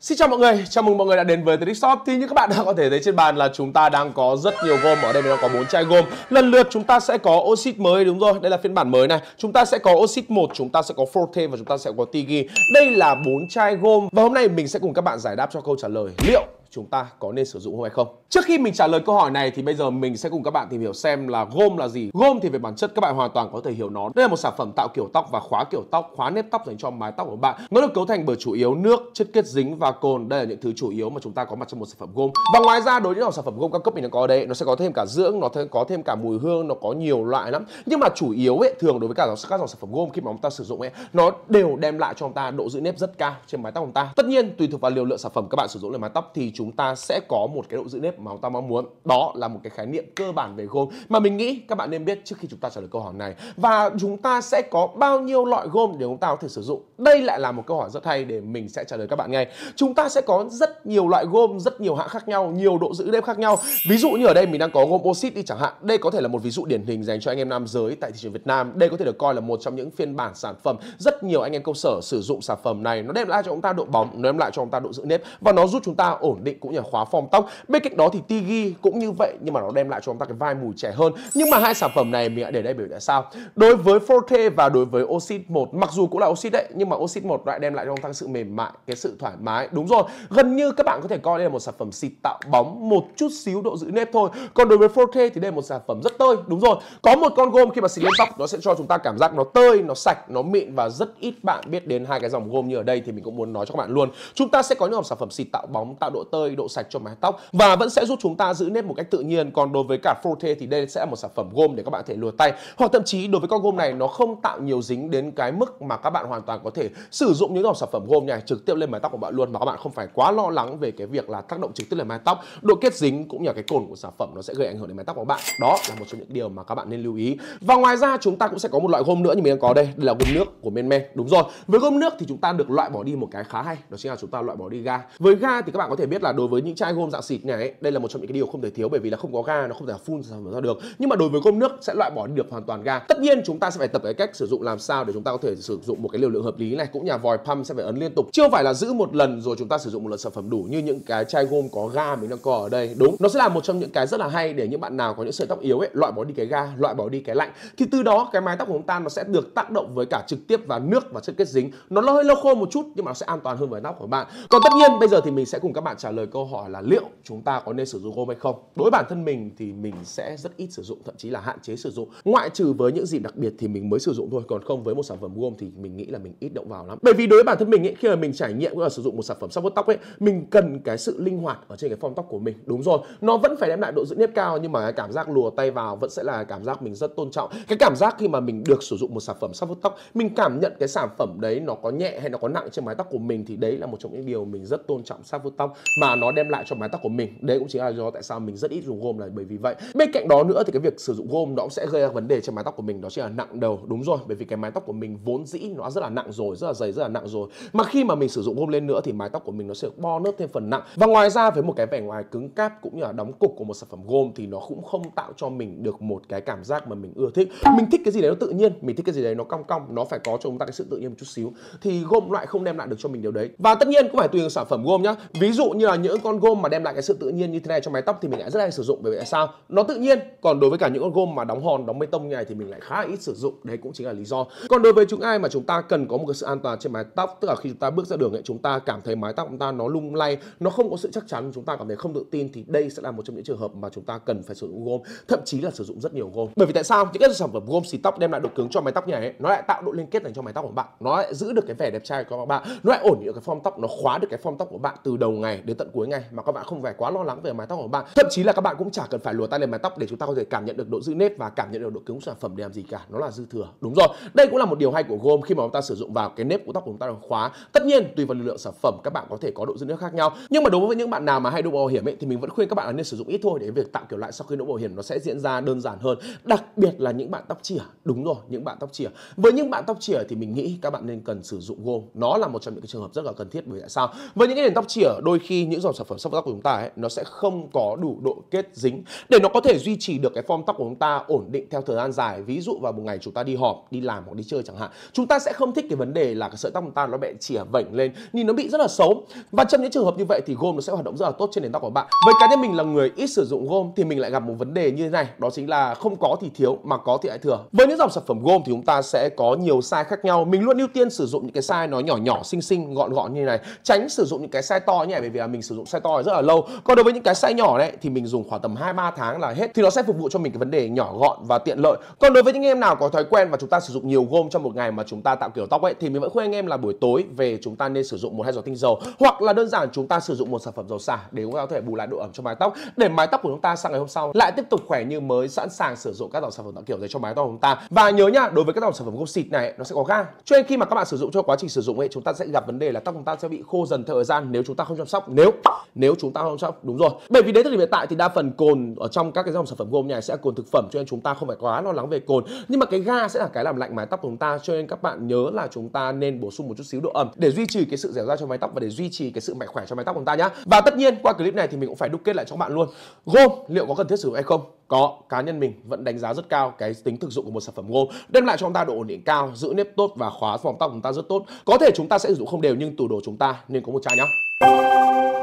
Xin chào mọi người, chào mừng mọi người đã đến với Trick Shop. Thì như các bạn đã có thể thấy trên bàn là chúng ta đang có rất nhiều gom. Ở đây mình đang có bốn chai gom. Lần lượt chúng ta sẽ có oxit mới đúng rồi. Đây là phiên bản mới này. Chúng ta sẽ có oxit 1, chúng ta sẽ có Forte và chúng ta sẽ có Tiki. Đây là bốn chai gom. Và hôm nay mình sẽ cùng các bạn giải đáp cho câu trả lời liệu chúng ta có nên sử dụng không hay không trước khi mình trả lời câu hỏi này thì bây giờ mình sẽ cùng các bạn tìm hiểu xem là gôm là gì gôm thì về bản chất các bạn hoàn toàn có thể hiểu nó đây là một sản phẩm tạo kiểu tóc và khóa kiểu tóc khóa nếp tóc dành cho mái tóc của bạn nó được cấu thành bởi chủ yếu nước chất kết dính và cồn đây là những thứ chủ yếu mà chúng ta có mặt trong một sản phẩm gôm và ngoài ra đối với những sản phẩm gôm cao cấp mình nó có đấy nó sẽ có thêm cả dưỡng nó có thêm cả mùi hương nó có nhiều loại lắm nhưng mà chủ yếu ấy thường đối với cả các dòng sản phẩm gôm khi mà chúng ta sử dụng ấy nó đều đem lại cho chúng ta độ giữ nếp rất cao trên mái tóc của chúng ta tất nhiên tùy thuộc vào liều lượng sản phẩm các bạn sử dụng lên mái tóc thì chúng ta sẽ có một cái độ giữ nếp mà chúng ta mong muốn đó là một cái khái niệm cơ bản về gôm mà mình nghĩ các bạn nên biết trước khi chúng ta trả lời câu hỏi này và chúng ta sẽ có bao nhiêu loại gôm để chúng ta có thể sử dụng đây lại là một câu hỏi rất hay để mình sẽ trả lời các bạn ngay chúng ta sẽ có rất nhiều loại gôm rất nhiều hãng khác nhau nhiều độ giữ nếp khác nhau ví dụ như ở đây mình đang có gôm oxit đi chẳng hạn đây có thể là một ví dụ điển hình dành cho anh em nam giới tại thị trường Việt Nam đây có thể được coi là một trong những phiên bản sản phẩm rất nhiều anh em công sở sử dụng sản phẩm này nó đem lại cho chúng ta độ bóng nó đem lại cho chúng ta độ giữ nếp và nó giúp chúng ta ổn định định cũng như là khóa form tóc bên cạnh đó thì Tigi cũng như vậy nhưng mà nó đem lại cho chúng ta cái vai mùi trẻ hơn nhưng mà hai sản phẩm này mình đã để đây biểu tại sao đối với Forte và đối với Oxit 1 mặc dù cũng là Oxit đấy nhưng mà Oxit 1 lại đem lại cho chúng ta sự mềm mại cái sự thoải mái đúng rồi gần như các bạn có thể coi đây là một sản phẩm xịt tạo bóng một chút xíu độ giữ nếp thôi còn đối với Forte thì đây là một sản phẩm rất tơi đúng rồi có một con gôm khi mà xịt lên tóc nó sẽ cho chúng ta cảm giác nó tơi nó sạch nó mịn và rất ít bạn biết đến hai cái dòng gôm như ở đây thì mình cũng muốn nói cho các bạn luôn chúng ta sẽ có những dòng sản phẩm xịt tạo bóng tạo độ tơi hơi độ sạch cho mái tóc và vẫn sẽ giúp chúng ta giữ nếp một cách tự nhiên còn đối với cả Forte thì đây sẽ là một sản phẩm gôm để các bạn có thể lùa tay hoặc thậm chí đối với con gôm này nó không tạo nhiều dính đến cái mức mà các bạn hoàn toàn có thể sử dụng những dòng sản phẩm gôm này trực tiếp lên mái tóc của bạn luôn mà các bạn không phải quá lo lắng về cái việc là tác động trực tiếp lên mái tóc độ kết dính cũng như là cái cồn của sản phẩm nó sẽ gây ảnh hưởng đến mái tóc của bạn đó là một trong những điều mà các bạn nên lưu ý và ngoài ra chúng ta cũng sẽ có một loại gôm nữa như mình đang có đây đây là gôm nước của men men đúng rồi với gôm nước thì chúng ta được loại bỏ đi một cái khá hay đó chính là chúng ta loại bỏ đi ga với ga thì các bạn có thể biết là đối với những chai gôm dạng xịt này đây là một trong những cái điều không thể thiếu bởi vì là không có ga nó không thể phun sản ra được nhưng mà đối với gôm nước sẽ loại bỏ đi được hoàn toàn ga tất nhiên chúng ta sẽ phải tập cái cách sử dụng làm sao để chúng ta có thể sử dụng một cái liều lượng hợp lý này cũng nhà vòi pump sẽ phải ấn liên tục chưa phải là giữ một lần rồi chúng ta sử dụng một lần sản phẩm đủ như những cái chai gôm có ga mình đang có ở đây đúng nó sẽ là một trong những cái rất là hay để những bạn nào có những sợi tóc yếu ấy loại bỏ đi cái ga loại bỏ đi cái lạnh thì từ đó cái mái tóc của chúng ta nó sẽ được tác động với cả trực tiếp và nước và chất kết dính nó hơi lâu khô một chút nhưng mà nó sẽ an toàn hơn với tóc của bạn còn tất nhiên bây giờ thì mình sẽ cùng các bạn trả lời lời câu hỏi là liệu chúng ta có nên sử dụng gôm hay không đối bản thân mình thì mình sẽ rất ít sử dụng thậm chí là hạn chế sử dụng ngoại trừ với những gì đặc biệt thì mình mới sử dụng thôi còn không với một sản phẩm gôm thì mình nghĩ là mình ít động vào lắm bởi vì đối với bản thân mình ấy, khi mà mình trải nghiệm và sử dụng một sản phẩm sắp vuốt tóc ấy mình cần cái sự linh hoạt ở trên cái form tóc của mình đúng rồi nó vẫn phải đem lại độ giữ nếp cao nhưng mà cái cảm giác lùa tay vào vẫn sẽ là cảm giác mình rất tôn trọng cái cảm giác khi mà mình được sử dụng một sản phẩm sắp vuốt tóc mình cảm nhận cái sản phẩm đấy nó có nhẹ hay nó có nặng trên mái tóc của mình thì đấy là một trong những điều mình rất tôn trọng sắp vuốt tóc mà nó đem lại cho mái tóc của mình đấy cũng chính là do tại sao mình rất ít dùng gôm là bởi vì vậy bên cạnh đó nữa thì cái việc sử dụng gôm nó cũng sẽ gây ra vấn đề cho mái tóc của mình đó chính là nặng đầu đúng rồi bởi vì cái mái tóc của mình vốn dĩ nó rất là nặng rồi rất là dày rất là nặng rồi mà khi mà mình sử dụng gôm lên nữa thì mái tóc của mình nó sẽ bo nớt thêm phần nặng và ngoài ra với một cái vẻ ngoài cứng cáp cũng như là đóng cục của một sản phẩm gôm thì nó cũng không tạo cho mình được một cái cảm giác mà mình ưa thích mình thích cái gì đấy nó tự nhiên mình thích cái gì đấy nó cong cong nó phải có cho chúng ta cái sự tự nhiên một chút xíu thì gôm loại không đem lại được cho mình điều đấy và tất nhiên cũng phải tùy sản phẩm gôm nhá ví dụ như là những con gôm mà đem lại cái sự tự nhiên như thế này cho mái tóc thì mình lại rất hay sử dụng bởi vì tại sao nó tự nhiên còn đối với cả những con gôm mà đóng hòn đóng bê tông như này thì mình lại khá ít sử dụng đấy cũng chính là lý do còn đối với chúng ai mà chúng ta cần có một cái sự an toàn trên mái tóc tức là khi chúng ta bước ra đường ấy chúng ta cảm thấy mái tóc chúng ta nó lung lay nó không có sự chắc chắn chúng ta cảm thấy không tự tin thì đây sẽ là một trong những trường hợp mà chúng ta cần phải sử dụng gôm thậm chí là sử dụng rất nhiều gôm bởi vì tại sao những cái sản phẩm gôm xì tóc đem lại độ cứng cho mái tóc như này nó lại tạo độ liên kết dành cho mái tóc của bạn nó lại giữ được cái vẻ đẹp trai của các bạn nó lại ổn định cái form tóc nó khóa được cái form tóc của bạn từ đầu ngày đến tận cuối ngày mà các bạn không phải quá lo lắng về mái tóc của bạn thậm chí là các bạn cũng chả cần phải lùa tay lên mái tóc để chúng ta có thể cảm nhận được độ giữ nếp và cảm nhận được độ cứng sản phẩm để làm gì cả nó là dư thừa đúng rồi đây cũng là một điều hay của gom khi mà chúng ta sử dụng vào cái nếp của tóc của chúng ta được khóa tất nhiên tùy vào lực lượng sản phẩm các bạn có thể có độ giữ nếp khác nhau nhưng mà đối với những bạn nào mà hay đội bảo hiểm ấy thì mình vẫn khuyên các bạn là nên sử dụng ít thôi để việc tạo kiểu lại sau khi đội bảo hiểm nó sẽ diễn ra đơn giản hơn đặc biệt là những bạn tóc chỉa đúng rồi những bạn tóc chỉa với những bạn tóc chỉa thì mình nghĩ các bạn nên cần sử dụng gom nó là một trong những cái trường hợp rất là cần thiết bởi tại sao với những cái nền tóc chỉa đôi khi những dòng sản phẩm sắp tóc của chúng ta ấy, nó sẽ không có đủ độ kết dính để nó có thể duy trì được cái form tóc của chúng ta ổn định theo thời gian dài ví dụ vào một ngày chúng ta đi họp đi làm hoặc đi chơi chẳng hạn chúng ta sẽ không thích cái vấn đề là cái sợi tóc của ta nó bị chìa vảnh lên nhìn nó bị rất là xấu và trong những trường hợp như vậy thì gôm nó sẽ hoạt động rất là tốt trên nền tóc của bạn với cá nhân mình là người ít sử dụng gôm thì mình lại gặp một vấn đề như thế này đó chính là không có thì thiếu mà có thì lại thừa với những dòng sản phẩm gôm thì chúng ta sẽ có nhiều size khác nhau mình luôn ưu tiên sử dụng những cái size nó nhỏ nhỏ xinh xinh gọn gọn như này tránh sử dụng những cái size to như này bởi vì là mình mình sử dụng size to rất là lâu còn đối với những cái size nhỏ đấy thì mình dùng khoảng tầm hai ba tháng là hết thì nó sẽ phục vụ cho mình cái vấn đề nhỏ gọn và tiện lợi còn đối với những em nào có thói quen và chúng ta sử dụng nhiều gôm trong một ngày mà chúng ta tạo kiểu tóc ấy thì mình vẫn khuyên anh em là buổi tối về chúng ta nên sử dụng một hai giọt tinh dầu hoặc là đơn giản chúng ta sử dụng một sản phẩm dầu xả để chúng ta có thể bù lại độ ẩm cho mái tóc để mái tóc của chúng ta sang ngày hôm sau lại tiếp tục khỏe như mới sẵn sàng sử dụng các dòng sản phẩm tạo kiểu để cho mái tóc của chúng ta và nhớ nhá đối với các dòng sản phẩm gôm xịt này nó sẽ có ga cho nên khi mà các bạn sử dụng cho quá trình sử dụng ấy chúng ta sẽ gặp vấn đề là tóc chúng ta sẽ bị khô dần theo thời gian nếu chúng ta không chăm sóc nếu nếu nếu chúng ta không sao đúng rồi bởi vì đến thời điểm hiện tại thì đa phần cồn ở trong các cái dòng sản phẩm gồm nhà sẽ là cồn thực phẩm cho nên chúng ta không phải quá lo lắng về cồn nhưng mà cái ga sẽ là cái làm lạnh mái tóc của chúng ta cho nên các bạn nhớ là chúng ta nên bổ sung một chút xíu độ ẩm để duy trì cái sự dẻo dai cho mái tóc và để duy trì cái sự mạnh khỏe cho mái tóc của chúng ta nhá và tất nhiên qua clip này thì mình cũng phải đúc kết lại cho các bạn luôn gồm liệu có cần thiết sử dụng hay không có cá nhân mình vẫn đánh giá rất cao cái tính thực dụng của một sản phẩm gồm đem lại cho chúng ta độ ổn định cao giữ nếp tốt và khóa phòng tóc của chúng ta rất tốt có thể chúng ta sẽ sử dụng không đều nhưng tủ đồ chúng ta nên có một chai nhá